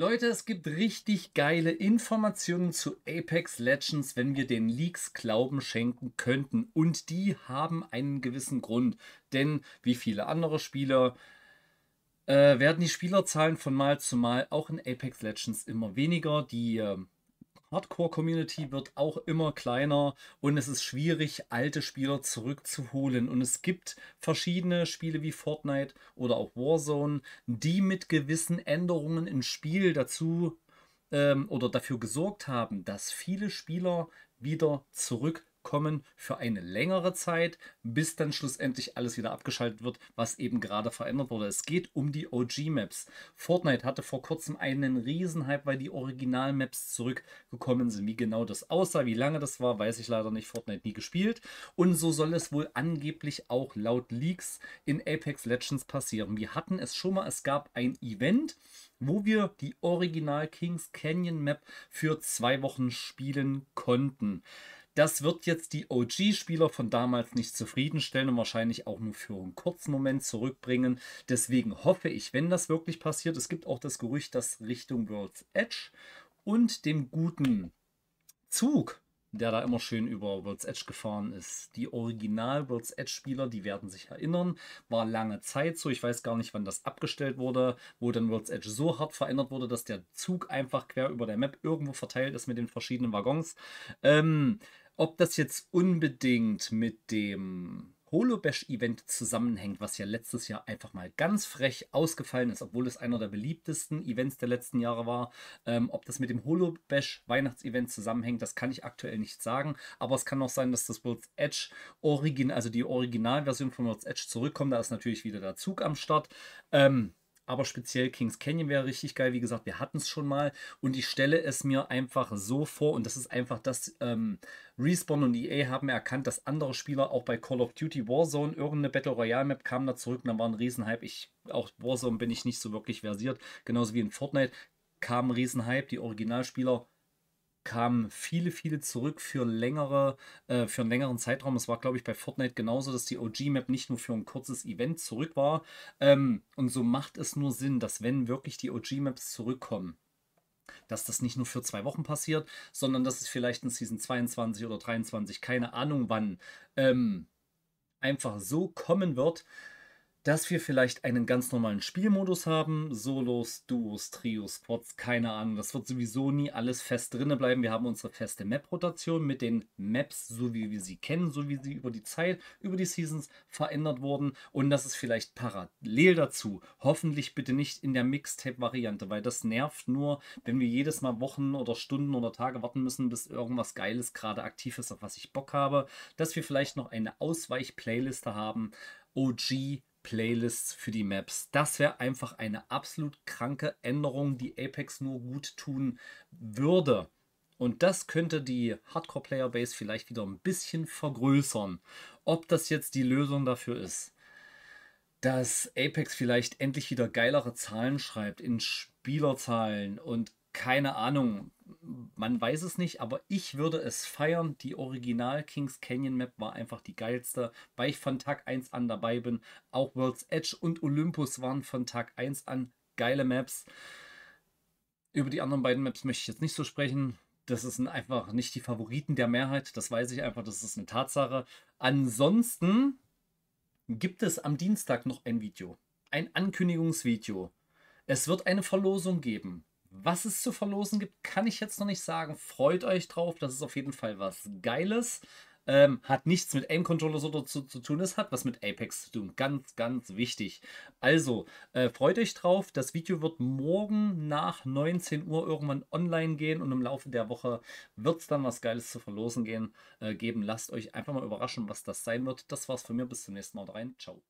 Leute, es gibt richtig geile Informationen zu Apex Legends, wenn wir den Leaks Glauben schenken könnten. Und die haben einen gewissen Grund. Denn wie viele andere Spieler äh, werden die Spielerzahlen von Mal zu Mal auch in Apex Legends immer weniger. Die äh, Hardcore-Community wird auch immer kleiner und es ist schwierig, alte Spieler zurückzuholen. Und es gibt verschiedene Spiele wie Fortnite oder auch Warzone, die mit gewissen Änderungen im Spiel dazu ähm, oder dafür gesorgt haben, dass viele Spieler wieder zurück kommen für eine längere Zeit, bis dann schlussendlich alles wieder abgeschaltet wird, was eben gerade verändert wurde. Es geht um die OG-Maps. Fortnite hatte vor kurzem einen Riesenhype, weil die Original-Maps zurückgekommen sind. Wie genau das aussah, wie lange das war, weiß ich leider nicht. Fortnite nie gespielt. Und so soll es wohl angeblich auch laut Leaks in Apex Legends passieren. Wir hatten es schon mal, es gab ein Event, wo wir die Original Kings Canyon Map für zwei Wochen spielen konnten. Das wird jetzt die OG-Spieler von damals nicht zufriedenstellen und wahrscheinlich auch nur für einen kurzen Moment zurückbringen. Deswegen hoffe ich, wenn das wirklich passiert, es gibt auch das Gerücht, dass Richtung World's Edge und dem guten Zug, der da immer schön über World's Edge gefahren ist. Die Original World's Edge Spieler, die werden sich erinnern, war lange Zeit so. Ich weiß gar nicht, wann das abgestellt wurde, wo dann World's Edge so hart verändert wurde, dass der Zug einfach quer über der Map irgendwo verteilt ist mit den verschiedenen Waggons. Ähm, ob das jetzt unbedingt mit dem Holobash-Event zusammenhängt, was ja letztes Jahr einfach mal ganz frech ausgefallen ist, obwohl es einer der beliebtesten Events der letzten Jahre war. Ähm, ob das mit dem Holobash-Weihnachtsevent zusammenhängt, das kann ich aktuell nicht sagen. Aber es kann auch sein, dass das World's Edge Origin, also die Originalversion von World's Edge zurückkommt. Da ist natürlich wieder der Zug am Start. Ähm, aber speziell Kings Canyon wäre richtig geil. Wie gesagt, wir hatten es schon mal und ich stelle es mir einfach so vor und das ist einfach das, ähm, Respawn und EA haben erkannt, dass andere Spieler auch bei Call of Duty Warzone irgendeine Battle Royale Map kamen da zurück und dann war ein Riesenhype. Ich, auch Warzone bin ich nicht so wirklich versiert, genauso wie in Fortnite kam Riesenhype, die Originalspieler kamen viele, viele zurück für, längere, äh, für einen längeren Zeitraum. Es war, glaube ich, bei Fortnite genauso, dass die OG-Map nicht nur für ein kurzes Event zurück war. Ähm, und so macht es nur Sinn, dass wenn wirklich die OG-Maps zurückkommen, dass das nicht nur für zwei Wochen passiert, sondern dass es vielleicht in Season 22 oder 23, keine Ahnung wann, ähm, einfach so kommen wird, dass wir vielleicht einen ganz normalen Spielmodus haben. Solos, Duos, Trios, Quads, keine Ahnung. Das wird sowieso nie alles fest drinne bleiben. Wir haben unsere feste Map-Rotation mit den Maps, so wie wir sie kennen, so wie sie über die Zeit, über die Seasons verändert wurden. Und das ist vielleicht parallel dazu. Hoffentlich bitte nicht in der Mixtape-Variante, weil das nervt nur, wenn wir jedes Mal Wochen oder Stunden oder Tage warten müssen, bis irgendwas Geiles gerade aktiv ist, auf was ich Bock habe. Dass wir vielleicht noch eine Ausweich-Playliste haben. OG Playlists für die Maps. Das wäre einfach eine absolut kranke Änderung, die Apex nur gut tun würde. Und das könnte die Hardcore-Player-Base vielleicht wieder ein bisschen vergrößern. Ob das jetzt die Lösung dafür ist, dass Apex vielleicht endlich wieder geilere Zahlen schreibt in Spielerzahlen und keine Ahnung, man weiß es nicht, aber ich würde es feiern. Die Original Kings Canyon Map war einfach die geilste, weil ich von Tag 1 an dabei bin. Auch World's Edge und Olympus waren von Tag 1 an geile Maps. Über die anderen beiden Maps möchte ich jetzt nicht so sprechen. Das sind einfach nicht die Favoriten der Mehrheit. Das weiß ich einfach, das ist eine Tatsache. Ansonsten gibt es am Dienstag noch ein Video. Ein Ankündigungsvideo. Es wird eine Verlosung geben. Was es zu verlosen gibt, kann ich jetzt noch nicht sagen. Freut euch drauf, das ist auf jeden Fall was Geiles. Ähm, hat nichts mit aim controllers so zu, zu, tun, es hat was mit Apex zu tun. Ganz, ganz wichtig. Also, äh, freut euch drauf. Das Video wird morgen nach 19 Uhr irgendwann online gehen und im Laufe der Woche wird es dann was Geiles zu verlosen gehen, äh, geben. Lasst euch einfach mal überraschen, was das sein wird. Das war's von mir. Bis zum nächsten Mal rein. Ciao.